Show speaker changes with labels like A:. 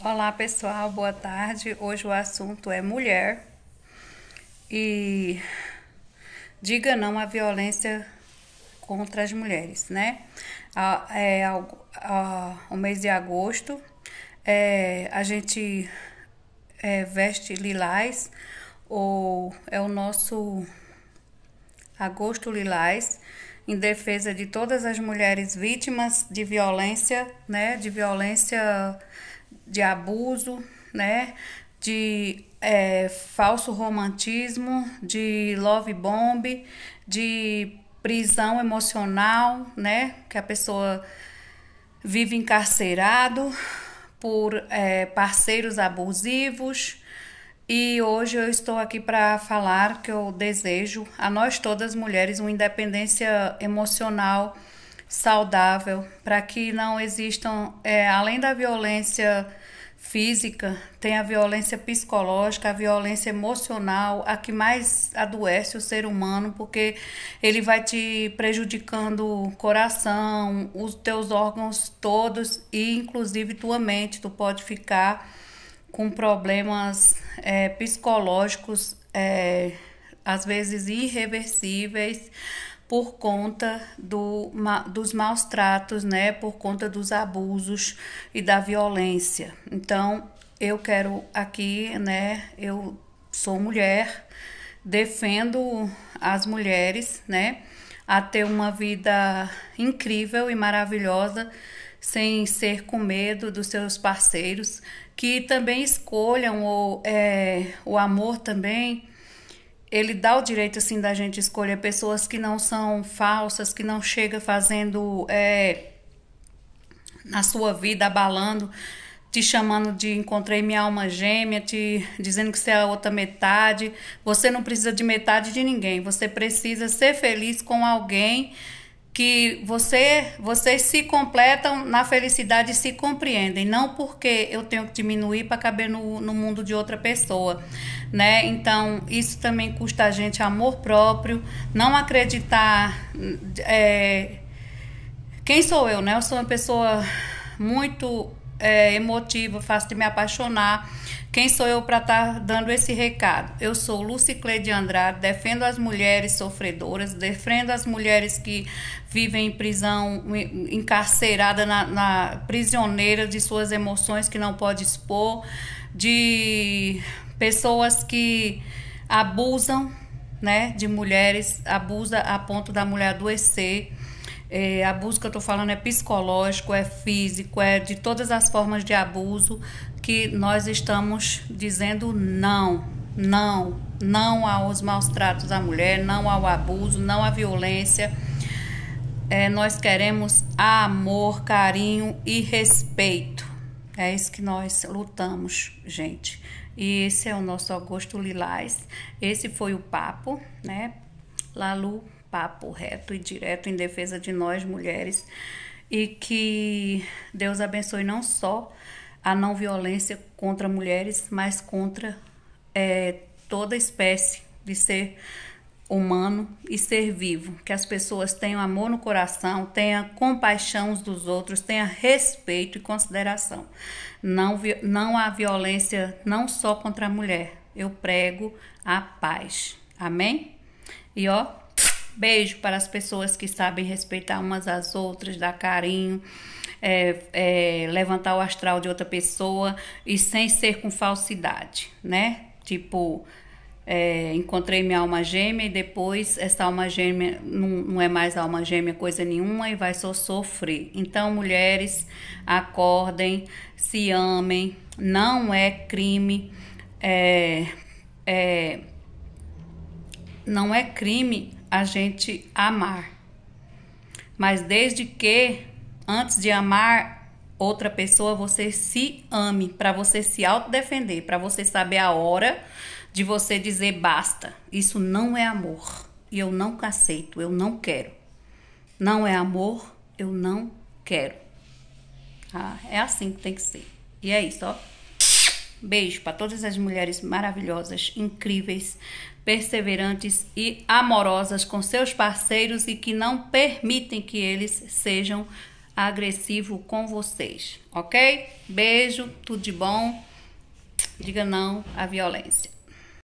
A: Olá pessoal, boa tarde. Hoje o assunto é mulher e diga não à violência contra as mulheres, né? É, o mês de agosto é, a gente é, veste lilás ou é o nosso agosto lilás em defesa de todas as mulheres vítimas de violência, né? De violência de abuso, né? De é, falso romantismo, de love bomb, de prisão emocional, né? Que a pessoa vive encarcerado por é, parceiros abusivos. E hoje eu estou aqui para falar que eu desejo a nós todas mulheres uma independência emocional saudável, para que não existam, é, além da violência física, tem a violência psicológica, a violência emocional, a que mais adoece o ser humano, porque ele vai te prejudicando o coração, os teus órgãos todos e inclusive tua mente. Tu pode ficar com problemas é, psicológicos, é, às vezes irreversíveis por conta do, dos maus tratos, né, por conta dos abusos e da violência. Então, eu quero aqui, né, eu sou mulher, defendo as mulheres, né, a ter uma vida incrível e maravilhosa sem ser com medo dos seus parceiros, que também escolham o, é, o amor também ele dá o direito assim da gente escolher pessoas que não são falsas, que não chega fazendo é, na sua vida abalando, te chamando de encontrei minha alma gêmea, te dizendo que você é a outra metade. Você não precisa de metade de ninguém. Você precisa ser feliz com alguém que você, vocês se completam na felicidade e se compreendem, não porque eu tenho que diminuir para caber no, no mundo de outra pessoa, né? Então, isso também custa a gente amor próprio, não acreditar. É, quem sou eu, né? Eu sou uma pessoa muito é, emotivo, fácil de me apaixonar. Quem sou eu para estar tá dando esse recado? Eu sou Lucicle de Andrade, defendo as mulheres sofredoras, defendo as mulheres que vivem em prisão, encarcerada na, na prisioneira de suas emoções que não pode expor, de pessoas que abusam, né, de mulheres, abusa a ponto da mulher adoecer. É, abuso que eu estou falando é psicológico, é físico, é de todas as formas de abuso que nós estamos dizendo não, não, não aos maus tratos à mulher, não ao abuso, não à violência. É, nós queremos amor, carinho e respeito. É isso que nós lutamos, gente. E esse é o nosso Augusto Lilás. Esse foi o papo, né? Lalu papo reto e direto em defesa de nós mulheres e que Deus abençoe não só a não violência contra mulheres, mas contra é, toda espécie de ser humano e ser vivo. Que as pessoas tenham amor no coração, tenham compaixão uns dos outros, tenham respeito e consideração. Não, não há violência não só contra a mulher. Eu prego a paz. Amém? E ó, Beijo para as pessoas que sabem respeitar umas às outras, dar carinho, é, é, levantar o astral de outra pessoa e sem ser com falsidade, né? Tipo, é, encontrei minha alma gêmea e depois essa alma gêmea não, não é mais alma gêmea coisa nenhuma e vai só sofrer. Então, mulheres, acordem, se amem, não é crime, é, é, não é crime a gente amar. Mas desde que, antes de amar outra pessoa, você se ame, para você se autodefender, para você saber a hora de você dizer basta. Isso não é amor. E eu não aceito, eu não quero. Não é amor, eu não quero. Ah, é assim que tem que ser. E é isso, ó. Beijo para todas as mulheres maravilhosas, incríveis, perseverantes e amorosas com seus parceiros e que não permitem que eles sejam agressivos com vocês, ok? Beijo, tudo de bom. Diga não à violência.